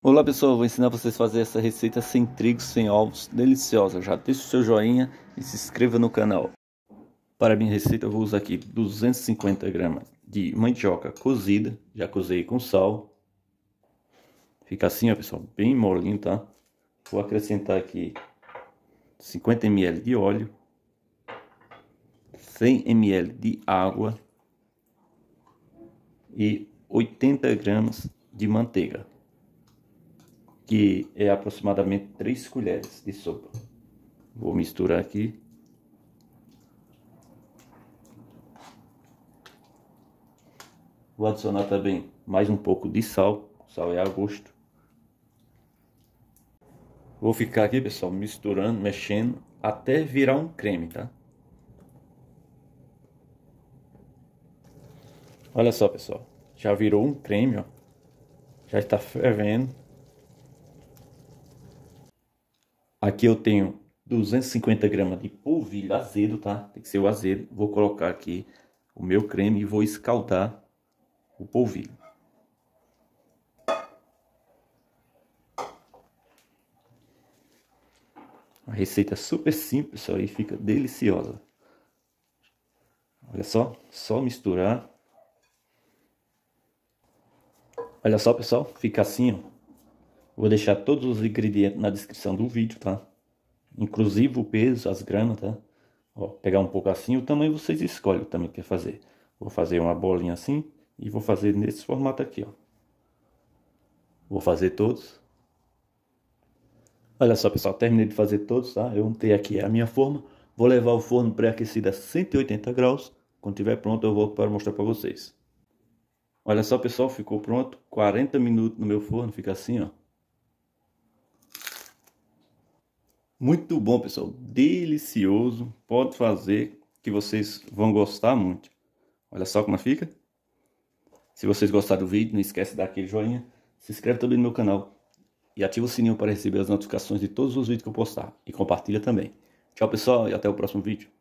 Olá pessoal, vou ensinar vocês a fazer essa receita sem trigo, sem ovos, deliciosa. Já deixa o seu joinha e se inscreva no canal. Para minha receita eu vou usar aqui 250 gramas de mandioca cozida, já cozei com sal. Fica assim ó pessoal, bem molinho tá? Vou acrescentar aqui 50 ml de óleo, 100 ml de água e 80 gramas de manteiga que é aproximadamente 3 colheres de sopa. Vou misturar aqui. Vou adicionar também mais um pouco de sal, sal é a gosto. Vou ficar aqui, pessoal, misturando, mexendo, até virar um creme, tá? Olha só, pessoal, já virou um creme, ó. Já está fervendo. Aqui eu tenho 250 gramas de polvilho azedo, tá? Tem que ser o azedo. Vou colocar aqui o meu creme e vou escaldar o polvilho. Uma receita é super simples só, aí fica deliciosa. Olha só, só misturar. Olha só, pessoal, fica assim, ó. Vou deixar todos os ingredientes na descrição do vídeo, tá? Inclusive o peso, as gramas, tá? Ó, pegar um pouco assim, o tamanho vocês escolhem também quer fazer. Vou fazer uma bolinha assim e vou fazer nesse formato aqui, ó. Vou fazer todos. Olha só, pessoal, terminei de fazer todos, tá? Eu montei aqui a minha forma. Vou levar o forno pré-aquecido a 180 graus. Quando estiver pronto, eu volto para mostrar para vocês. Olha só, pessoal, ficou pronto. 40 minutos no meu forno, fica assim, ó. Muito bom, pessoal. Delicioso. Pode fazer que vocês vão gostar muito. Olha só como fica. Se vocês gostaram do vídeo, não esquece de dar aquele joinha. Se inscreve também no meu canal. E ativa o sininho para receber as notificações de todos os vídeos que eu postar. E compartilha também. Tchau, pessoal. E até o próximo vídeo.